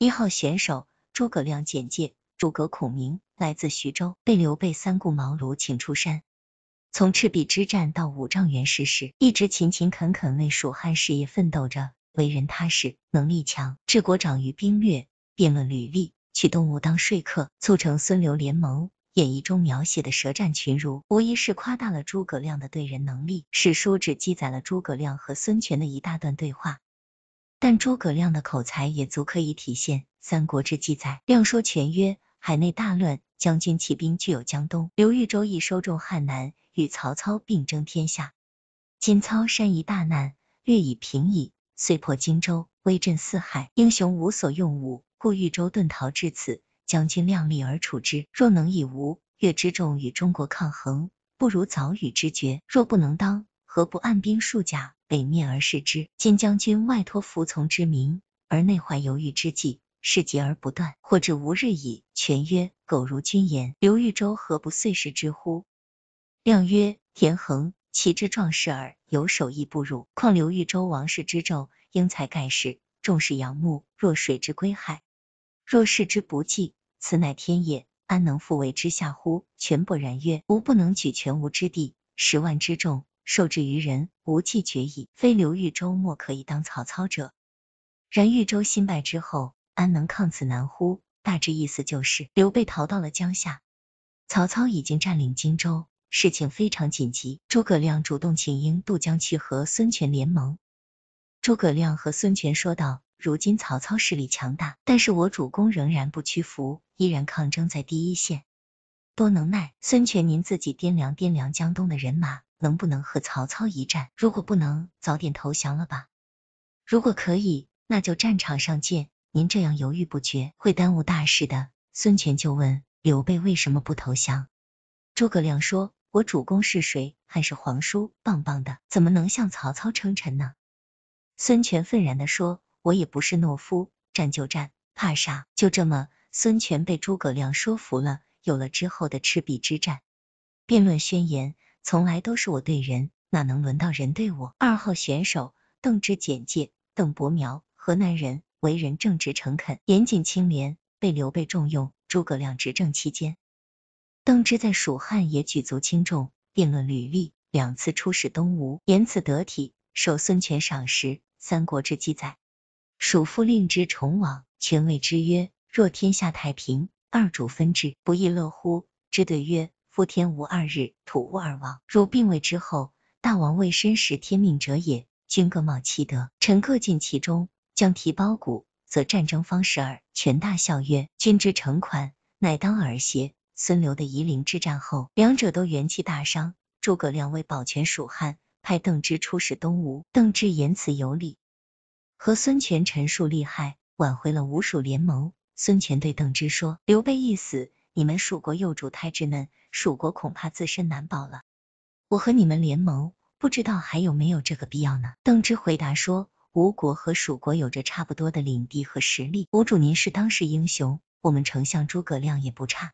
一号选手诸葛亮简介：诸葛孔明来自徐州，被刘备三顾茅庐请出山。从赤壁之战到五丈原逝世，一直勤勤恳恳为蜀汉事业奋斗着，为人踏实，能力强，治国长于兵略，辩论履历，去东吴当说客，促成孙刘联盟。演义中描写的舌战群儒，无疑是夸大了诸葛亮的对人能力。史书只记载了诸葛亮和孙权的一大段对话。但诸葛亮的口才也足可以体现《三国志》记载，亮说全曰：“海内大乱，将军骑兵，具有江东，刘豫州亦收众汉南，与曹操并争天下。今操山移大难，略以平矣，遂破荆州，威震四海，英雄无所用武，故豫州遁逃至此。将军量力而处之。若能以吴、越之众与中国抗衡，不如早与之决。若不能当，何不按兵数甲？”北面而视之，今将军外托服从之名，而内怀犹豫之计，势疾而不断，或至无日矣。权曰：苟如君言，刘豫州何不遂事之乎？亮曰：田横，其之壮士耳，有守亦不辱。况刘豫州王室之胄，英才盖世，重视仰慕，若水之归海，若视之不济，此乃天也，安能复为之下乎？权不然曰：吾不能举全吾之地，十万之众。受制于人，无计决矣。非刘豫州莫可以当曹操者。然豫州新败之后，安能抗此难乎？大致意思就是，刘备逃到了江夏，曹操已经占领荆州，事情非常紧急。诸葛亮主动请缨渡江去和孙权联盟。诸葛亮和孙权说道：“如今曹操势力强大，但是我主公仍然不屈服，依然抗争在第一线，多能耐。孙权您自己掂量掂量江东的人马。”能不能和曹操一战？如果不能，早点投降了吧。如果可以，那就战场上见。您这样犹豫不决，会耽误大事的。孙权就问刘备为什么不投降？诸葛亮说：“我主公是谁？还是皇叔，棒棒的，怎么能向曹操称臣呢？”孙权愤然的说：“我也不是懦夫，战就战，怕啥？就这么。”孙权被诸葛亮说服了，有了之后的赤壁之战。辩论宣言。从来都是我对人，哪能轮到人对我？二号选手邓芝简介：邓伯苗，河南人，为人正直诚恳，严谨清廉，被刘备重用。诸葛亮执政期间，邓芝在蜀汉也举足轻重。辩论履历两次出使东吴，言辞得体，受孙权赏识。《三国志》记载，蜀父令之重往，权谓之曰：“若天下太平，二主分治，不亦乐乎？”之对曰：布天无二日，土无二亡。汝病危之后，大王未身时，天命者也。君各冒其德，臣各尽其中。将提包谷，则战争方始耳。权大笑曰：“君之诚款，乃当儿邪？”孙刘的夷陵之战后，两者都元气大伤。诸葛亮为保全蜀汉，派邓芝出使东吴。邓芝言辞有理，和孙权陈述利害，挽回了吴蜀联盟。孙权对邓芝说：“刘备一死，你们蜀国幼主太稚嫩。”蜀国恐怕自身难保了，我和你们联盟，不知道还有没有这个必要呢？邓芝回答说，吴国和蜀国有着差不多的领地和实力，吴主您是当世英雄，我们丞相诸葛亮也不差，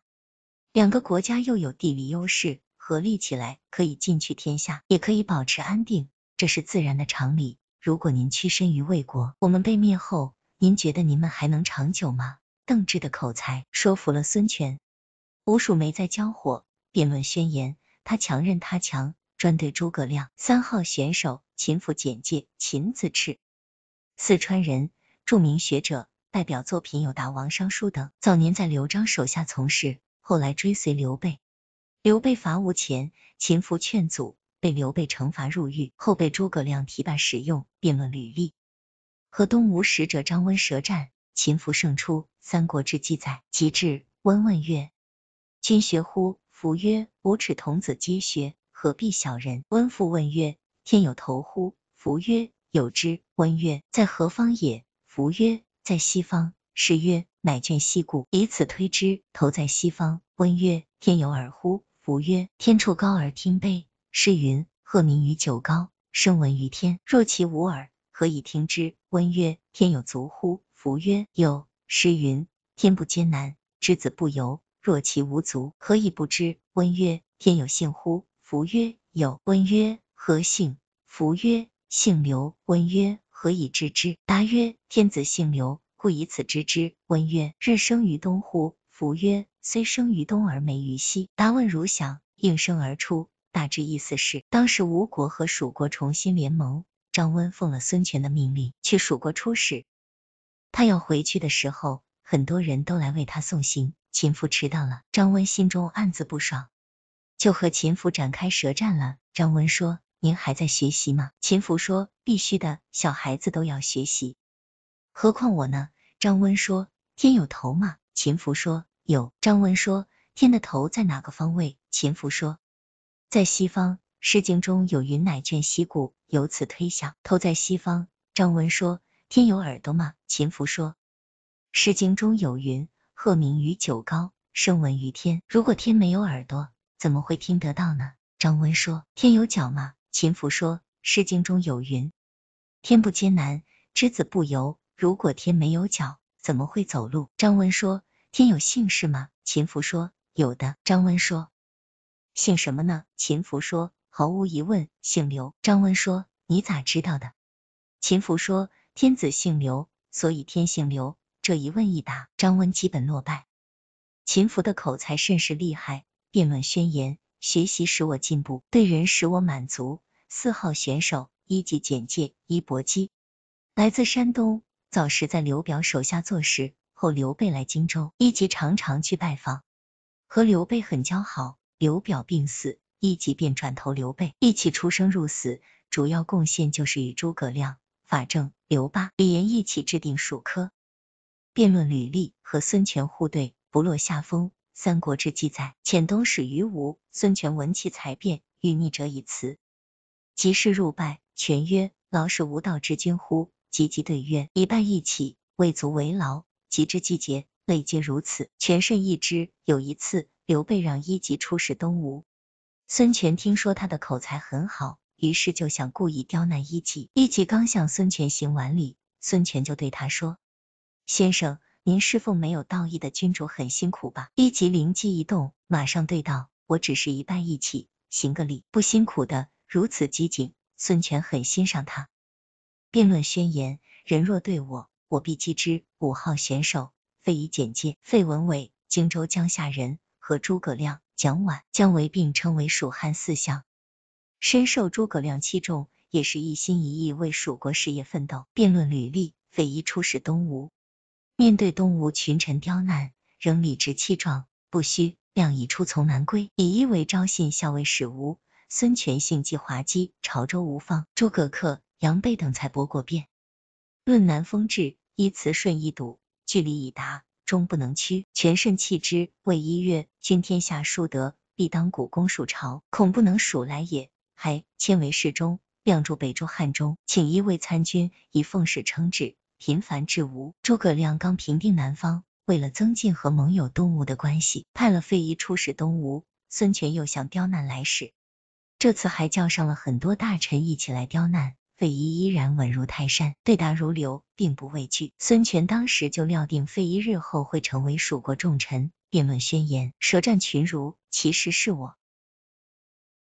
两个国家又有地理优势，合力起来可以进取天下，也可以保持安定，这是自然的常理。如果您屈身于魏国，我们被灭后，您觉得您们还能长久吗？邓芝的口才说服了孙权。吴蜀没在交火，辩论宣言，他强任他强，专对诸葛亮。三号选手秦宓简介：秦子赤，四川人，著名学者，代表作品有《答王尚书》等。早年在刘璋手下从事，后来追随刘备。刘备伐吴前，秦福劝阻，被刘备惩罚入狱，后被诸葛亮提拔使用。辩论履历：和东吴使者张温舌战，秦福胜出。《三国志》记载，及至温问曰。君学乎？夫曰：吾耻童子皆学，何必小人？温父问曰：天有头乎？夫曰：有之。温曰：在何方也？夫曰：在西方。是曰：乃倦西故。以此推之，头在西方。温曰：天有耳乎？夫曰：天处高而听卑。诗云：鹤鸣于九皋，声闻于天。若其无耳，何以听之？温曰：天有足乎？夫曰：有。诗云：天不艰难，之子不由。若其无足，何以不知？温曰：天有姓乎？福曰：有。温曰：何姓？福曰：姓刘。温曰：何以知之？答曰：天子姓刘，故以此知之。温曰：日生于东乎？福曰：虽生于东，而没于西。答问如响，应声而出。大致意思是，当时吴国和蜀国重新联盟，张温奉了孙权的命令去蜀国出使，他要回去的时候。很多人都来为他送行，秦福迟到了，张温心中暗自不爽，就和秦福展开舌战了。张温说：“您还在学习吗？”秦福说：“必须的，小孩子都要学习，何况我呢？”张温说：“天有头吗？”秦福说：“有。”张温说：“天的头在哪个方位？”秦福说：“在西方，《诗经》中有云，乃卷西谷，由此推想，头在西方。”张温说：“天有耳朵吗？”秦福说。《诗经》中有云：“鹤鸣于九皋，声闻于天。”如果天没有耳朵，怎么会听得到呢？张温说：“天有脚吗？”秦福说：“《诗经》中有云：‘天不艰难，之子不由。’如果天没有脚，怎么会走路？”张温说：“天有姓氏吗？”秦福说：“有的。”张温说：“姓什么呢？”秦福说：“毫无疑问，姓刘。”张温说：“你咋知道的？”秦福说：“天子姓刘，所以天姓刘。”这一问一答，张温基本落败。秦福的口才甚是厉害，辩论、宣言、学习使我进步，对人使我满足。四号选手一级简介：伊伯基，来自山东。早时在刘表手下做事，后刘备来荆州，一级常常去拜访，和刘备很交好。刘表病死，一级便转投刘备，一起出生入死。主要贡献就是与诸葛亮、法正、刘巴、李严一起制定蜀科。辩论履历和孙权互对不落下风，《三国志》记载，遣东使于吴，孙权闻其才辩，欲逆者以辞，及事入拜。权曰：“劳使无道之君乎？”及即对曰：“一拜一起，未足为劳。”及之季节，类皆如此。权甚异之。有一次，刘备让一级出使东吴，孙权听说他的口才很好，于是就想故意刁难一级。一级刚向孙权行完礼，孙权就对他说。先生，您侍奉没有道义的君主很辛苦吧？一级灵机一动，马上对道，我只是一半义气，行个礼，不辛苦的。如此机警，孙权很欣赏他。辩论宣言：人若对我，我必击之。五号选手费遗简介：费文伟，荆州江夏人，和诸葛亮、蒋琬、姜维并称为蜀汉四相，深受诸葛亮器重，也是一心一意为蜀国事业奋斗。辩论履历：费祎出使东吴。面对东吴群臣刁难，仍理直气壮，不虚亮以出从南归，以一为招信孝为使吴。孙权性既滑稽，朝州无方，诸葛恪、杨备等才驳过遍。论南风志，依辞顺一堵，距离已达，终不能屈，全甚弃之。谓一曰：君天下数德，必当古公属朝，恐不能数来也。还迁为侍中，亮住北周汉中，请一位参军，以奉使称旨。频繁至吴，诸葛亮刚平定南方，为了增进和盟友东吴的关系，派了费祎出使东吴。孙权又想刁难来使，这次还叫上了很多大臣一起来刁难。费祎依然稳如泰山，对答如流，并不畏惧。孙权当时就料定费祎日后会成为蜀国重臣。辩论宣言，舌战群儒，其实是我。